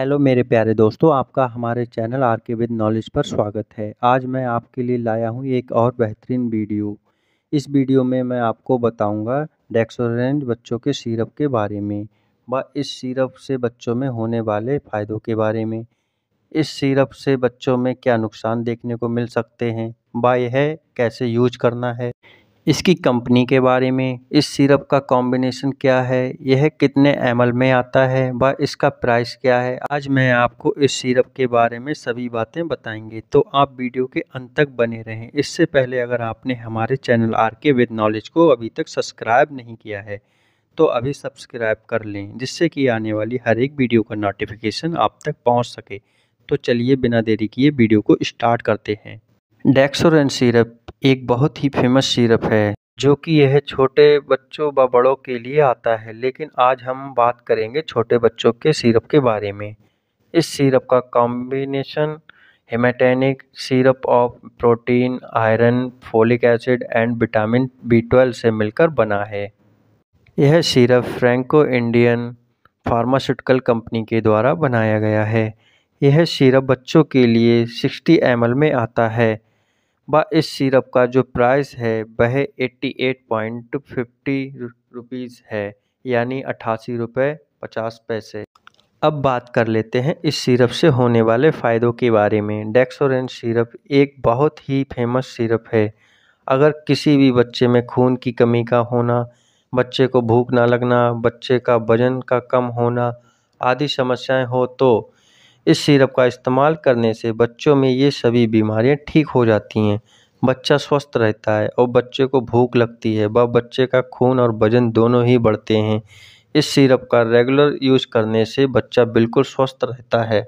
hello मेरे प्यारे दोस्तों आपका हमारे channel R K with knowledge पर स्वागत है आज मैं आपके लिए लाया हूँ एक और बेहतरीन वीडियो इस वीडियो में मैं आपको बताऊंगा डेक्सोरेंज बच्चों के सिरप के बारे में व इस सिरप से बच्चों में होने वाले फ़ायदों के बारे में इस सिरप से बच्चों में क्या नुकसान देखने को मिल सकते हैं व यह कैसे यूज करना है इसकी कंपनी के बारे में इस सिरप का कॉम्बिनेशन क्या है यह कितने एम में आता है व इसका प्राइस क्या है आज मैं आपको इस सिरप के बारे में सभी बातें बताएंगे तो आप वीडियो के अंत तक बने रहें इससे पहले अगर आपने हमारे channel R K with knowledge को अभी तक सब्सक्राइब नहीं किया है तो अभी सब्सक्राइब कर लें जिससे कि आने वाली हर एक वीडियो का नोटिफिकेशन आप तक पहुँच सके तो चलिए बिना देरी किए वीडियो को स्टार्ट करते हैं डेक्सोरेन सिरप एक बहुत ही फेमस सिरप है जो कि यह छोटे बच्चों व बड़ों के लिए आता है लेकिन आज हम बात करेंगे छोटे बच्चों के सिरप के बारे में इस सिरप का combination haematinic syrup of protein iron folic acid and vitamin B twelve से मिलकर बना है यह syrup Franco Indian pharmaceutical company के द्वारा बनाया गया है यह सिरप बच्चों के लिए 60 एम में आता है व इस सिरप का जो प्राइस है वह eighty eight point fifty rupees है यानी अट्ठासी रुपये पचास पैसे अब बात कर लेते हैं इस सिरप से होने वाले फ़ायदों के बारे में डेक्सोरेंट सिरप एक बहुत ही फेमस सिरप है अगर किसी भी बच्चे में खून की कमी का होना बच्चे को भूख ना लगना बच्चे का वजन का कम होना आदि समस्याएं हो तो इस सिरप का इस्तेमाल करने से बच्चों में ये सभी बीमारियाँ ठीक हो जाती हैं बच्चा स्वस्थ रहता है और बच्चे को भूख लगती है व बच्चे का खून और वजन दोनों ही बढ़ते हैं इस सिरप का रेगुलर यूज़ करने से बच्चा बिल्कुल स्वस्थ रहता है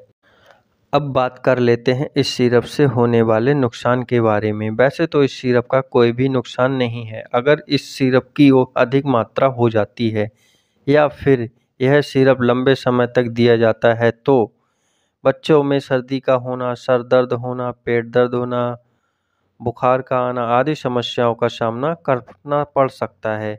अब बात कर लेते हैं इस सिरप से होने वाले नुकसान के बारे में वैसे तो इस सिरप का कोई भी नुकसान नहीं है अगर इस सिरप की वो अधिक मात्रा हो जाती है या फिर यह सिरप लंबे समय तक दिया जाता है तो बच्चों में सर्दी का होना सर दर्द होना पेट दर्द होना बुखार का आना आदि समस्याओं का सामना करना पड़ सकता है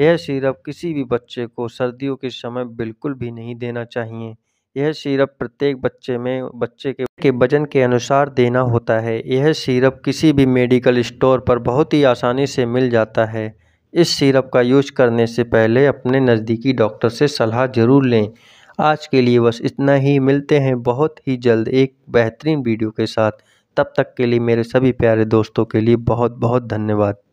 यह सिरप किसी भी बच्चे को सर्दियों के समय बिल्कुल भी नहीं देना चाहिए यह सिरप प्रत्येक बच्चे में बच्चे के वजन के अनुसार देना होता है यह सिरप किसी भी मेडिकल स्टोर पर बहुत ही आसानी से मिल जाता है इस सिरप का यूज करने से पहले अपने नज़दीकी डॉक्टर से सलाह ज़रूर लें आज के लिए बस इतना ही मिलते हैं बहुत ही जल्द एक बेहतरीन वीडियो के साथ तब तक के लिए मेरे सभी प्यारे दोस्तों के लिए बहुत बहुत धन्यवाद